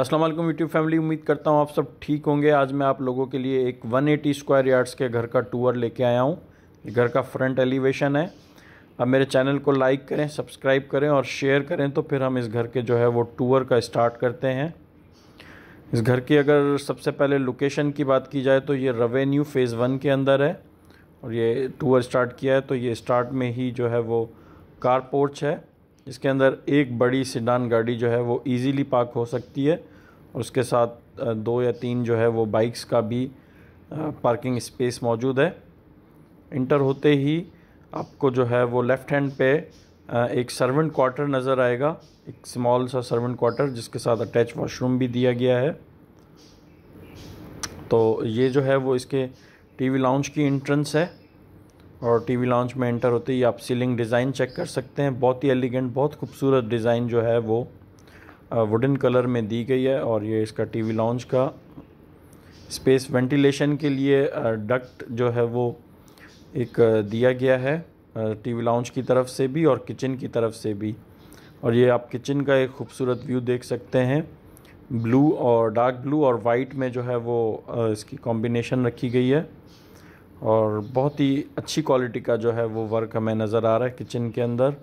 Aslam YouTube family उम्मीद करता हूँ आप सब ठीक होंगे आज मैं आप लोगों के लिए एक 180 स्क्वायर यार्ड्स के घर का टूर लेके आया हूँ घर का फ्रंट एलिवेशन है अब मेरे चैनल को लाइक करें सब्सक्राइब करें और शेयर करें तो फिर हम इस घर के जो है वो टूर का स्टार्ट करते हैं इस घर की अगर सबसे पहले लोकेशन की बात की जाए तो ये रेवेन्यू फ़ेज़ वन के अंदर है और ये टूर स्टार्ट किया है तो ये स्टार्ट में ही जो है वो कार पोर्च है इसके अंदर एक बड़ी सिडान गाड़ी जो है वो इजीली पार्क हो सकती है उसके साथ दो या तीन जो है वो बाइक्स का भी पार्किंग स्पेस मौजूद है इंटर होते ही आपको जो है वो लेफ़्ट हैंड पे एक सर्वेंट क्वार्टर नज़र आएगा एक स्मॉल सा सर्वेंट क्वार्टर जिसके साथ अटैच वॉशरूम भी दिया गया है तो ये जो है वो इसके टीवी लाउंज की एंट्रेंस है और टीवी लॉन्च में एंटर होते ही आप सीलिंग डिज़ाइन चेक कर सकते हैं बहुत ही एलिगेंट बहुत खूबसूरत डिज़ाइन जो है वो वुडन कलर में दी गई है और ये इसका टीवी लॉन्च का स्पेस वेंटिलेशन के लिए डक्ट जो है वो एक दिया गया है टीवी लॉन्च की तरफ से भी और किचन की तरफ से भी और ये आप किचन का एक खूबसूरत व्यू देख सकते हैं ब्लू और डार्क ब्लू और वाइट में जो है वो इसकी कॉम्बिनेशन रखी गई है और बहुत ही अच्छी क्वालिटी का जो है वो वर्क हमें नज़र आ रहा है किचन के अंदर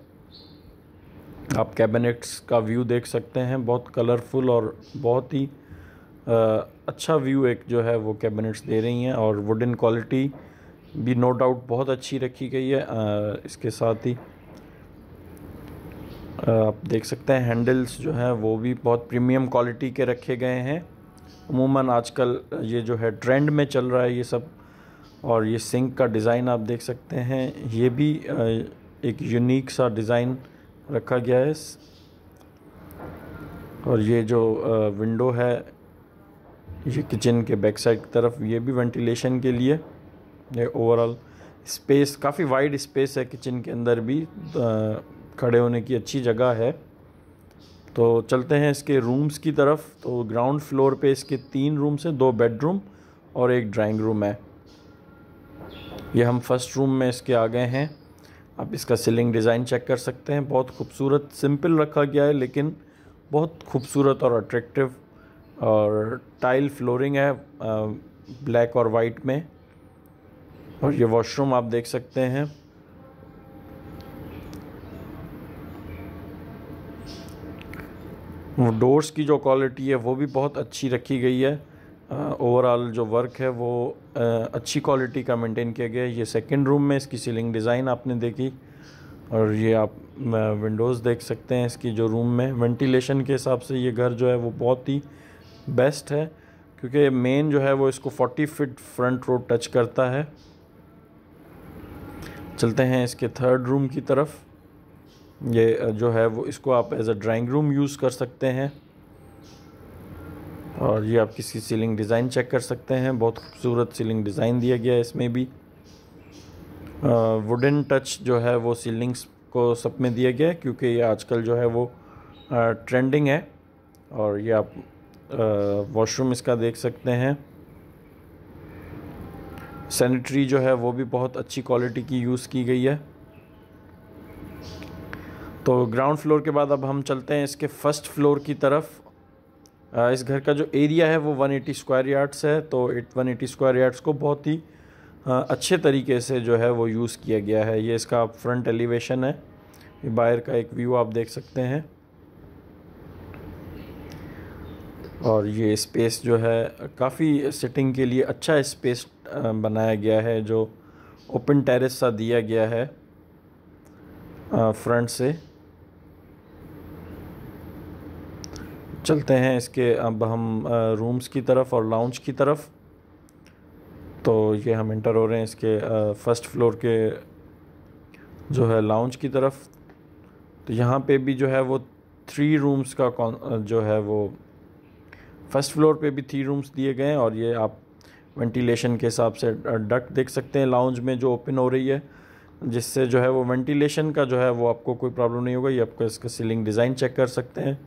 आप कैबिनेट्स का व्यू देख सकते हैं बहुत कलरफुल और बहुत ही अच्छा व्यू एक जो है वो कैबिनेट्स दे रही हैं और वुडन क्वालिटी भी नो डाउट बहुत अच्छी रखी गई है आ, इसके साथ ही आप देख सकते हैं हैंडल्स जो हैं वो भी बहुत प्रीमियम क्वालिटी के रखे गए हैं अमूमन आजकल ये जो है ट्रेंड में चल रहा है ये सब और ये सिंक का डिज़ाइन आप देख सकते हैं ये भी एक यूनिक सा डिज़ाइन रखा गया है और ये जो विंडो है ये किचन के बैक साइड की तरफ ये भी वेंटिलेशन के लिए ये ओवरऑल स्पेस काफ़ी वाइड स्पेस है किचन के अंदर भी खड़े होने की अच्छी जगह है तो चलते हैं इसके रूम्स की तरफ तो ग्राउंड फ्लोर पे इसके तीन रूम्स हैं दो बेडरूम और एक ड्राइंग रूम है ये हम फर्स्ट रूम में इसके आ गए हैं आप इसका सीलिंग डिज़ाइन चेक कर सकते हैं बहुत खूबसूरत सिंपल रखा गया है लेकिन बहुत खूबसूरत और अट्रैक्टिव और टाइल फ्लोरिंग है ब्लैक और वाइट में और ये वॉशरूम आप देख सकते हैं डोर्स की जो क्वालिटी है वो भी बहुत अच्छी रखी गई है ओवरऑल जो वर्क है वो आ, अच्छी क्वालिटी का मेंटेन किया गया है ये सेकंड रूम में इसकी सीलिंग डिज़ाइन आपने देखी और ये आप विंडोज़ देख सकते हैं इसकी जो रूम में वेंटिलेशन के हिसाब से ये घर जो है वो बहुत ही बेस्ट है क्योंकि मेन जो है वो इसको 40 फिट फ्रंट रोड टच करता है चलते हैं इसके थर्ड रूम की तरफ ये जो है वो इसको आप as a drawing room use कर सकते हैं और ये आप किसी सीलिंग डिज़ाइन चेक कर सकते हैं बहुत खूबसूरत सीलिंग डिज़ाइन दिया गया है इसमें भी वुडन टच जो है वो सीलिंग्स को सब में दिया गया है क्योंकि ये आजकल जो है वो आ, ट्रेंडिंग है और ये आप वॉशरूम इसका देख सकते हैं सैनिटरी जो है वो भी बहुत अच्छी क्वालिटी की यूज़ की गई है तो ग्राउंड फ्लोर के बाद अब हम चलते हैं इसके फर्स्ट फ्लोर की तरफ इस घर का जो एरिया है वो 180 स्क्वायर यार्ड्स है तो 180 स्क्वायर यार्ड्स को बहुत ही अच्छे तरीके से जो है वो यूज़ किया गया है ये इसका फ्रंट एलिवेशन है बाहर का एक व्यू आप देख सकते हैं और ये स्पेस जो है काफ़ी सिटिंग के लिए अच्छा स्पेस बनाया गया है जो ओपन टेरेस सा दिया गया है फ्रंट से चलते हैं इसके अब हम रूम्स की तरफ और लाउंज की तरफ तो ये हम इंटर हो रहे हैं इसके फर्स्ट फ्लोर के जो है लाउंज की तरफ तो यहाँ पे भी जो है वो थ्री रूम्स का कौन जो है वो फर्स्ट फ्लोर पे भी थ्री रूम्स दिए गए हैं और ये आप वेंटिलेशन के हिसाब से डक्ट देख सकते हैं लाउंज में जो ओपन हो रही है जिससे जो है वो वेंटिलेशन का जो है वो आपको कोई प्रॉब्लम नहीं होगा ये आपको इसका सीलिंग डिज़ाइन चेक कर सकते हैं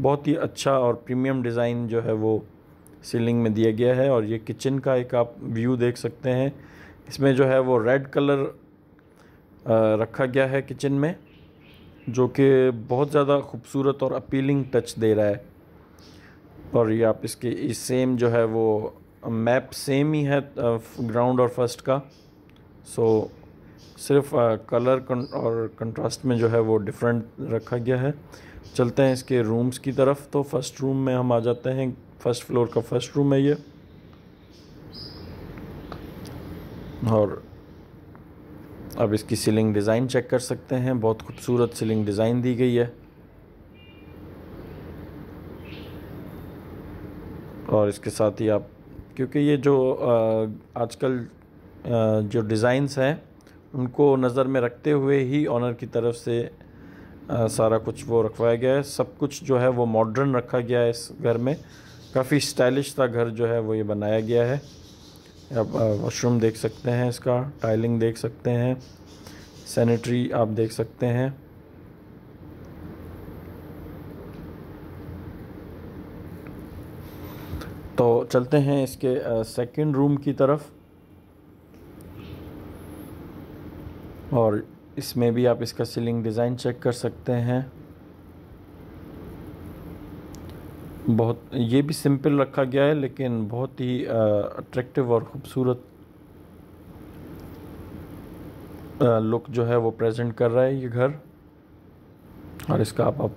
बहुत ही अच्छा और प्रीमियम डिज़ाइन जो है वो सीलिंग में दिया गया है और ये किचन का एक आप व्यू देख सकते हैं इसमें जो है वो रेड कलर रखा गया है किचन में जो कि बहुत ज़्यादा खूबसूरत और अपीलिंग टच दे रहा है और ये आप इसके इस सेम जो है वो मैप सेम ही है ग्राउंड और फर्स्ट का सो सिर्फ कलर और कंट्रास्ट में जो है वो डिफरेंट रखा गया है चलते हैं इसके रूम्स की तरफ तो फर्स्ट रूम में हम आ जाते हैं फर्स्ट फ्लोर का फर्स्ट रूम है ये और अब इसकी सीलिंग डिज़ाइन चेक कर सकते हैं बहुत खूबसूरत सीलिंग डिज़ाइन दी गई है और इसके साथ ही आप क्योंकि ये जो आजकल जो डिज़ाइंस हैं उनको नज़र में रखते हुए ही ऑनर की तरफ से आ, सारा कुछ वो रखवाया गया है सब कुछ जो है वो मॉडर्न रखा गया है इस घर में काफ़ी स्टाइलिश था घर जो है वो ये बनाया गया है आप वॉशरूम देख सकते हैं इसका टाइलिंग देख सकते हैं सैनिटरी आप देख सकते हैं तो चलते हैं इसके सेकंड रूम की तरफ और इसमें भी आप इसका सीलिंग डिज़ाइन चेक कर सकते हैं बहुत ये भी सिंपल रखा गया है लेकिन बहुत ही अट्रैक्टिव और ख़ूबसूरत लुक जो है वो प्रेजेंट कर रहा है ये घर और इसका आप, आप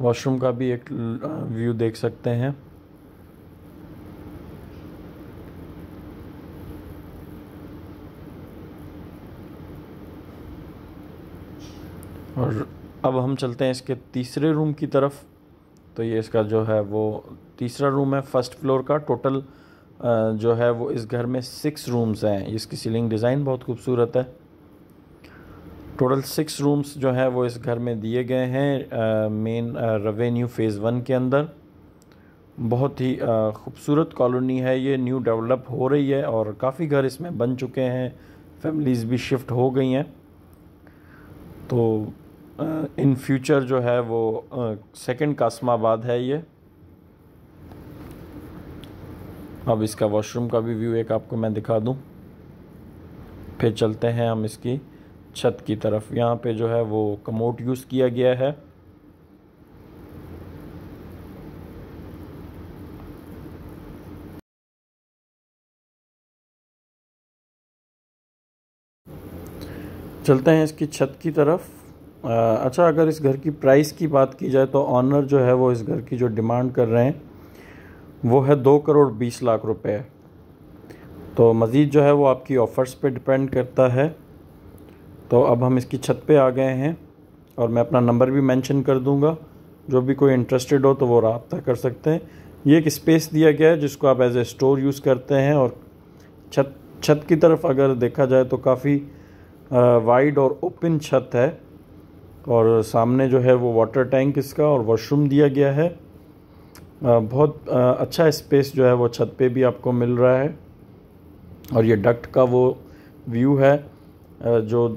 वॉशरूम का भी एक व्यू देख सकते हैं और अब हम चलते हैं इसके तीसरे रूम की तरफ तो ये इसका जो है वो तीसरा रूम है फर्स्ट फ्लोर का टोटल जो है वो इस घर में सिक्स रूम्स हैं इसकी सीलिंग डिज़ाइन बहुत खूबसूरत है टोटल सिक्स रूम्स जो है वो इस घर में दिए गए हैं मेन रेवेन्यू फ़ेज़ वन के अंदर बहुत ही खूबसूरत कॉलोनी है ये न्यू डेवलप हो रही है और काफ़ी घर इसमें बन चुके हैं फैमिलीज़ भी शिफ्ट हो गई हैं तो इन फ्यूचर जो है वो सेकंड कासमाबाद है ये अब इसका वॉशरूम का भी व्यू एक आपको मैं दिखा दूं फिर चलते हैं हम इसकी छत की तरफ यहाँ पे जो है वो कमोट यूज़ किया गया है चलते हैं इसकी छत की तरफ अच्छा अगर इस घर की प्राइस की बात की जाए तो ऑनर जो है वो इस घर की जो डिमांड कर रहे हैं वो है दो करोड़ बीस लाख रुपए तो मज़ीद जो है वो आपकी ऑफ़र्स पे डिपेंड करता है तो अब हम इसकी छत पे आ गए हैं और मैं अपना नंबर भी मेंशन कर दूंगा जो भी कोई इंटरेस्टेड हो तो वो रबता कर सकते हैं ये एक स्पेस दिया गया है जिसको आप एज ए स्टोर यूज़ करते हैं और छत छत की तरफ अगर देखा जाए तो काफ़ी वाइड और ओपन छत है और सामने जो है वो वाटर टैंक इसका और वॉशरूम दिया गया है बहुत अच्छा स्पेस जो है वो छत पे भी आपको मिल रहा है और ये डक्ट का वो व्यू है जो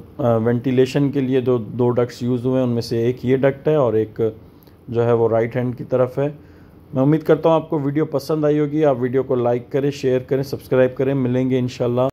वेंटिलेशन के लिए दो दो डक्ट्स यूज़ हुए हैं उनमें से एक ये डक्ट है और एक जो है वो राइट हैंड की तरफ है मैं उम्मीद करता हूँ आपको वीडियो पसंद आई होगी आप वीडियो को लाइक करें शेयर करें सब्सक्राइब करें मिलेंगे इन